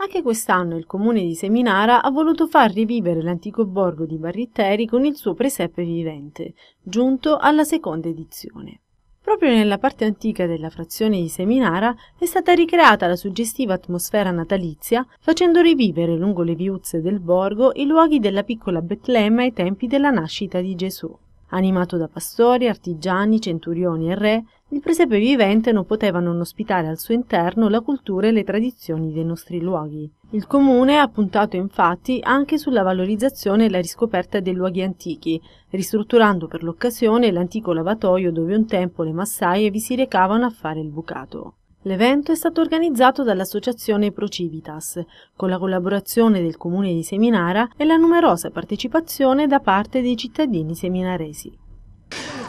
Anche quest'anno il comune di Seminara ha voluto far rivivere l'antico borgo di Barritteri con il suo presepe vivente, giunto alla seconda edizione. Proprio nella parte antica della frazione di Seminara è stata ricreata la suggestiva atmosfera natalizia, facendo rivivere lungo le viuzze del borgo i luoghi della piccola Betlemme ai tempi della nascita di Gesù. Animato da pastori, artigiani, centurioni e re, il presepe vivente non poteva non ospitare al suo interno la cultura e le tradizioni dei nostri luoghi. Il comune ha puntato infatti anche sulla valorizzazione e la riscoperta dei luoghi antichi, ristrutturando per l'occasione l'antico lavatoio dove un tempo le massaie vi si recavano a fare il bucato. L'evento è stato organizzato dall'associazione Procivitas, con la collaborazione del comune di Seminara e la numerosa partecipazione da parte dei cittadini seminaresi.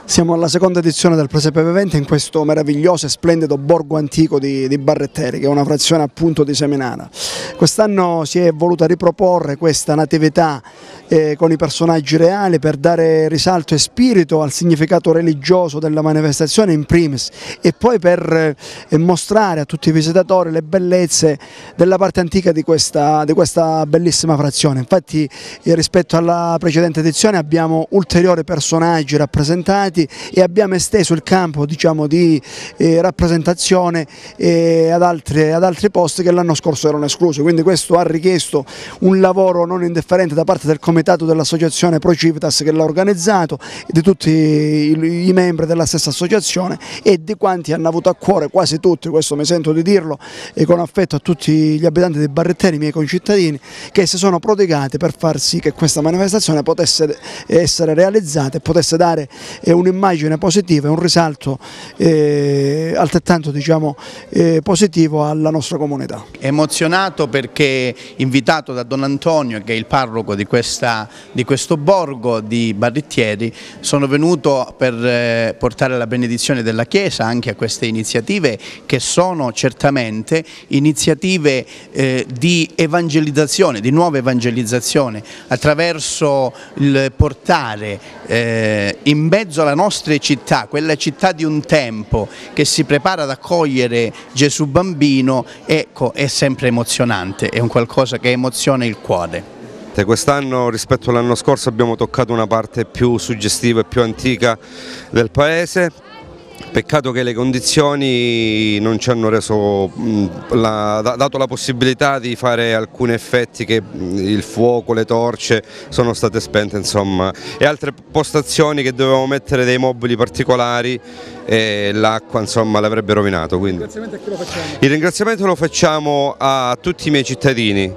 Siamo alla seconda edizione del Presepe Vivente in questo meraviglioso e splendido borgo antico di, di Barretteri, che è una frazione appunto di Seminara. Quest'anno si è voluta riproporre questa natività eh, con i personaggi reali per dare risalto e spirito al significato religioso della manifestazione in primis e poi per eh, mostrare a tutti i visitatori le bellezze della parte antica di questa, di questa bellissima frazione. Infatti eh, rispetto alla precedente edizione abbiamo ulteriori personaggi rappresentati Uniti e abbiamo esteso il campo diciamo, di eh, rappresentazione eh, ad, altre, ad altri posti che l'anno scorso erano esclusi, quindi questo ha richiesto un lavoro non indifferente da parte del comitato dell'associazione Procivitas che l'ha organizzato di tutti i, i membri della stessa associazione e di quanti hanno avuto a cuore, quasi tutti, questo mi sento di dirlo e con affetto a tutti gli abitanti di Barretteri, i miei concittadini, che si sono prodigati per far sì che questa manifestazione potesse essere realizzata e potesse dare eh, un un'immagine positiva e un risalto eh, altrettanto diciamo, eh, positivo alla nostra comunità. Emozionato perché invitato da Don Antonio che è il parroco di, questa, di questo borgo di Barrittieri sono venuto per eh, portare la benedizione della Chiesa anche a queste iniziative che sono certamente iniziative eh, di evangelizzazione, di nuova evangelizzazione attraverso il portare eh, in mezzo alla nostre città, quella città di un tempo che si prepara ad accogliere Gesù bambino, ecco, è sempre emozionante, è un qualcosa che emoziona il cuore. Quest'anno rispetto all'anno scorso abbiamo toccato una parte più suggestiva e più antica del paese Peccato che le condizioni non ci hanno reso, la, dato la possibilità di fare alcuni effetti che il fuoco, le torce sono state spente insomma e altre postazioni che dovevamo mettere dei mobili particolari e eh, l'acqua insomma l'avrebbe rovinato. Quindi. Il ringraziamento lo facciamo a tutti i miei cittadini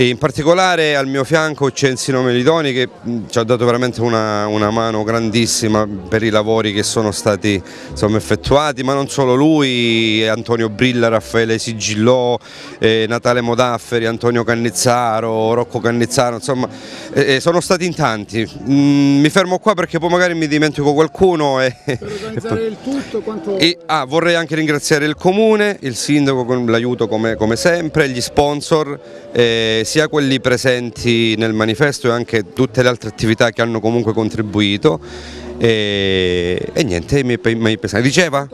e in particolare al mio fianco c'è Enzino Melidoni che ci ha dato veramente una, una, mano grandissima per i lavori che sono stati insomma, effettuati, ma non solo lui, eh, Antonio Brilla, Raffaele Sigillò, eh, Natale Modafferi, Antonio Cannizzaro, Rocco Cannizzaro, insomma eh, eh, sono stati in tanti, mm, mi fermo qua perché poi magari mi dimentico qualcuno. E... Per organizzare il tutto quanto... E, ah, vorrei anche ringraziare il comune, il sindaco con l'aiuto come, come, sempre, gli sponsor, eh, sia quelli presenti nel manifesto e anche tutte le altre attività che hanno comunque contribuito. E, e niente, mi, mi pesano. Diceva?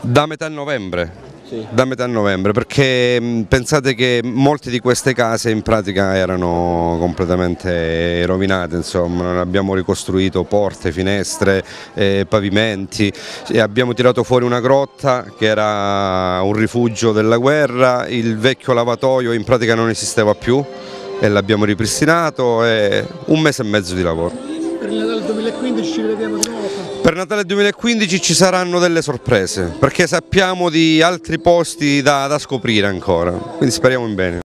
Da metà novembre sì. Da metà novembre, perché mm, pensate che molte di queste case in pratica erano completamente rovinate, insomma, abbiamo ricostruito porte, finestre, eh, pavimenti, e abbiamo tirato fuori una grotta che era un rifugio della guerra, il vecchio lavatoio in pratica non esisteva più e l'abbiamo ripristinato e un mese e mezzo di lavoro per il Natale 2015 ci vediamo di nuovo? Per Natale 2015 ci saranno delle sorprese, perché sappiamo di altri posti da, da scoprire ancora, quindi speriamo in bene.